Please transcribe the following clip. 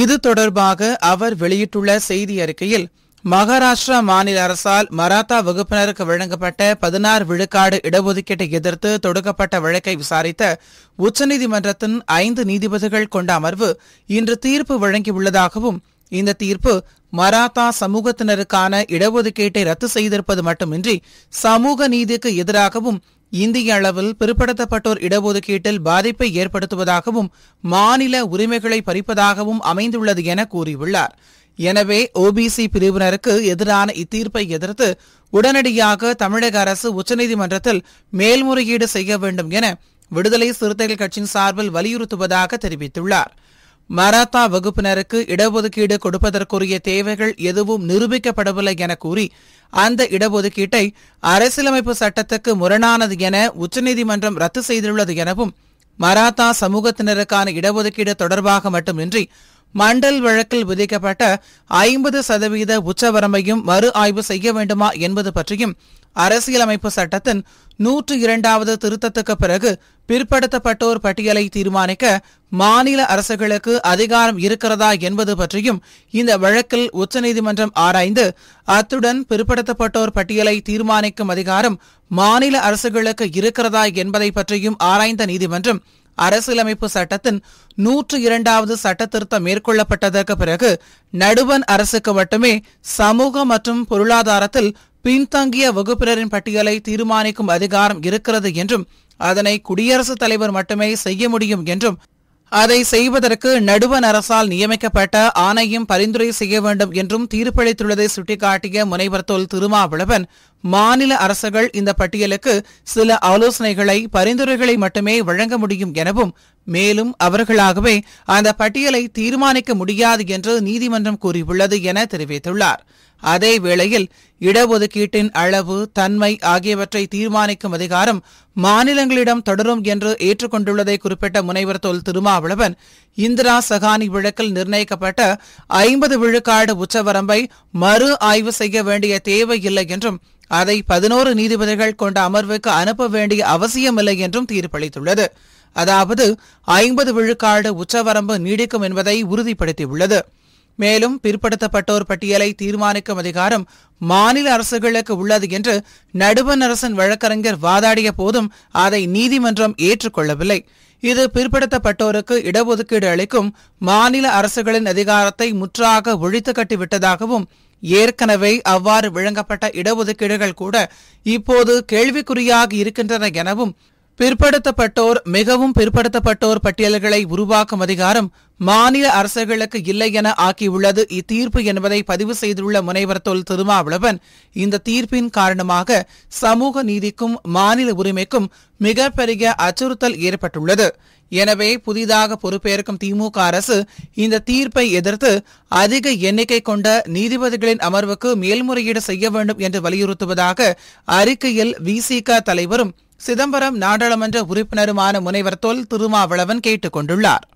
இது தொடர்பாக அவர் வெளியிட்டுள்ள செய்தி அறிக்கையில் மகாராஷ்டிரா மாநில அரசால் மராத்தா வகுப்பினருக்கு வழங்கப்பட்ட பதினாறு விழுக்காடு இடஒதுக்கீட்டை எதிர்த்து தொடுக்கப்பட்ட வழக்கை விசாரித்த உச்சநீதிமன்றத்தின் ஐந்து நீதிபதிகள் கொண்ட அமர்வு இன்று தீர்ப்பு வழங்கியுள்ளதாகவும் இந்த தீர்ப்பு மராத்தா சமூகத்தினருக்கான இடஒதுக்கீட்டை ரத்து செய்திருப்பது மட்டுமின்றி சமூக நீதிக்கு எதிராகவும் இந்திய அளவில் பிற்படுத்தப்பட்டோர் இடஒதுக்கீட்டில் பாதிப்பை ஏற்படுத்துவதாகவும் மாநில உரிமைகளை பறிப்பதாகவும் அமைந்துள்ளது என கூறியுள்ளார் எனவே ஓபிசி பிரிவினருக்கு எதிரான இத்தீர்ப்பை எதிர்த்து உடனடியாக தமிழக அரசு உச்சநீதிமன்றத்தில் மேல்முறையீடு செய்ய வேண்டும் என விடுதலை சிறுத்தைகள் கட்சியின் சார்பில் வலியுறுத்துவதாக தெரிவித்துள்ளாா் மராத்தா வகுப்பினருக்கு இடஒதுக்கீடு கொடுப்பதற்குரிய தேவைகள் எதுவும் நிரூபிக்கப்படவில்லை என கூறி அந்த இடஒதுக்கீட்டை அரசியலமைப்பு சட்டத்துக்கு முரணானது என உச்சநீதிமன்றம் ரத்து செய்துள்ளது எனவும் மராத்தா சமூகத்தினருக்கான இடஒதுக்கீடு தொடர்பாக மட்டுமின்றி மண்டல் வழக்கில் விதிக்கப்பட்ட ஐம்பது சதவீத உச்சவரம்பையும் மறு ஆய்வு செய்ய வேண்டுமா என்பது பற்றியும் அரசியலமைப்பு சட்டத்தின் நூற்று இரண்டாவது திருத்தத்துக்கு பிறகு பிற்படுத்தப்பட்டோர் பட்டியலை தீர்மானிக்க மாநில அரசுகளுக்கு அதிகாரம் இருக்கிறதா என்பது பற்றியும் இந்த வழக்கில் உச்சநீதிமன்றம் ஆராய்ந்து அத்துடன் பிற்படுத்தப்பட்டோர் பட்டியலை தீர்மானிக்கும் அதிகாரம் மாநில அரசுகளுக்கு இருக்கிறதா என்பதை பற்றியும் ஆராய்ந்த நீதிமன்றம் அரசியலமைப்பு சட்டத்தின் நூற்று இரண்டாவது சட்ட திருத்தம் மேற்கொள்ளப்பட்டதற்கு பிறகு நடுவன் அரசுக்கு மட்டுமே சமூக மற்றும் பொருளாதாரத்தில் பின்தங்கிய வகுப்பினரின் பட்டியலை தீர்மானிக்கும் அதிகாரம் இருக்கிறது என்றும் அதனை குடியரசுத் தலைவர் மட்டுமே செய்ய முடியும் என்றும் அதை செய்வதற்கு நடுவண் அரசால் நியமிக்கப்பட்ட ஆணையம் பரிந்துரை செய்ய வேண்டும் என்றும் தீர்ப்பளித்துள்ளதை சுட்டிக்காட்டிய முனைவர் தொல் திருமாவளவன் மாநில அரசுகள் இந்த பட்டியலுக்கு சில ஆலோசனைகளை பரிந்துரைகளை மட்டுமே வழங்க முடியும் எனவும் மேலும் அவர்களாகவே அந்த பட்டியலை தீர்மானிக்க முடியாது என்று நீதிமன்றம் கூறியுள்ளது என தெரிவித்துள்ளார் அதே வேளையில் இடஒதுக்கீட்டின் அளவு தன்மை ஆகியவற்றை தீர்மானிக்கும் அதிகாரம் மாநிலங்களிடம் தொடரும் என்று ஏற்றுக்கொண்டுள்ளதை குறிப்பிட்ட முனைவர் தொல் திருமாவளவன் இந்திரா சகானி விழக்கில் நிர்ணயிக்கப்பட்ட ஐம்பது விழுக்காடு உச்சவரம்பை மறு ஆய்வு செய்ய வேண்டிய தேவையில்லை என்றும் அதை பதினோரு நீதிபதிகள் கொண்ட அமர்வுக்கு அனுப்ப வேண்டிய அவசியமில்லை என்றும் தீர்ப்பளித்துள்ளது அதாவது ஐம்பது விழுக்காடு உச்சவரம்பு நீடிக்கும் என்பதை உறுதிப்படுத்தியுள்ளது மேலும் பிற்படுத்தப்பட்டோர் பட்டியலை தீர்மானிக்கும் அதிகாரம் மாநில அரசுகளுக்கு உள்ளது என்று நடுவன் அரசின் வழக்கறிஞர் வாதாடிய போதும் அதை நீதிமன்றம் ஏற்றுக்கொள்ளவில்லை இது பிற்படுத்தப்பட்டோருக்கு இடஒதுக்கீடு அளிக்கும் மாநில அரசுகளின் அதிகாரத்தை முற்றாக ஒழித்து கட்டிவிட்டதாகவும் ஏற்கனவே அவ்வாறு வழங்கப்பட்ட இடஒதுக்கீடுகள் கூட இப்போது கேள்விக்குறியாக இருக்கின்றன எனவும் பிற்படுத்தப்பட்டோர் மிகவும் பிற்படுத்தப்பட்டோர் பட்டியல்களை உருவாக்கும் அதிகாரம் மாநில அரசுகளுக்கு இல்லை என ஆக்கியுள்ளது இத்தீர்ப்பு என்பதை பதிவு செய்துள்ள முனைவர் தொல் திருமாவளவன் இந்த தீர்ப்பின் காரணமாக சமூக நீதிக்கும் மாநில உரிமைக்கும் மிகப்பெரிய அச்சுறுத்தல் ஏற்பட்டுள்ளது எனவே புதிதாக பொறுப்பேற்கும் திமுக அரசு இந்த தீர்ப்பை எதிர்த்து அதிக எண்ணிக்கை கொண்ட நீதிபதிகளின் அமர்வுக்கு மேல்முறையீடு செய்ய வேண்டும் என்று வலியுறுத்துவதாக அறிக்கையில் விசிக தலைவரும் சிதம்பரம் நாடாளுமன்ற உறுப்பினருமான முனைவர் தொல் திருமாவளவன் கேட்டுக் கொண்டுள்ளார்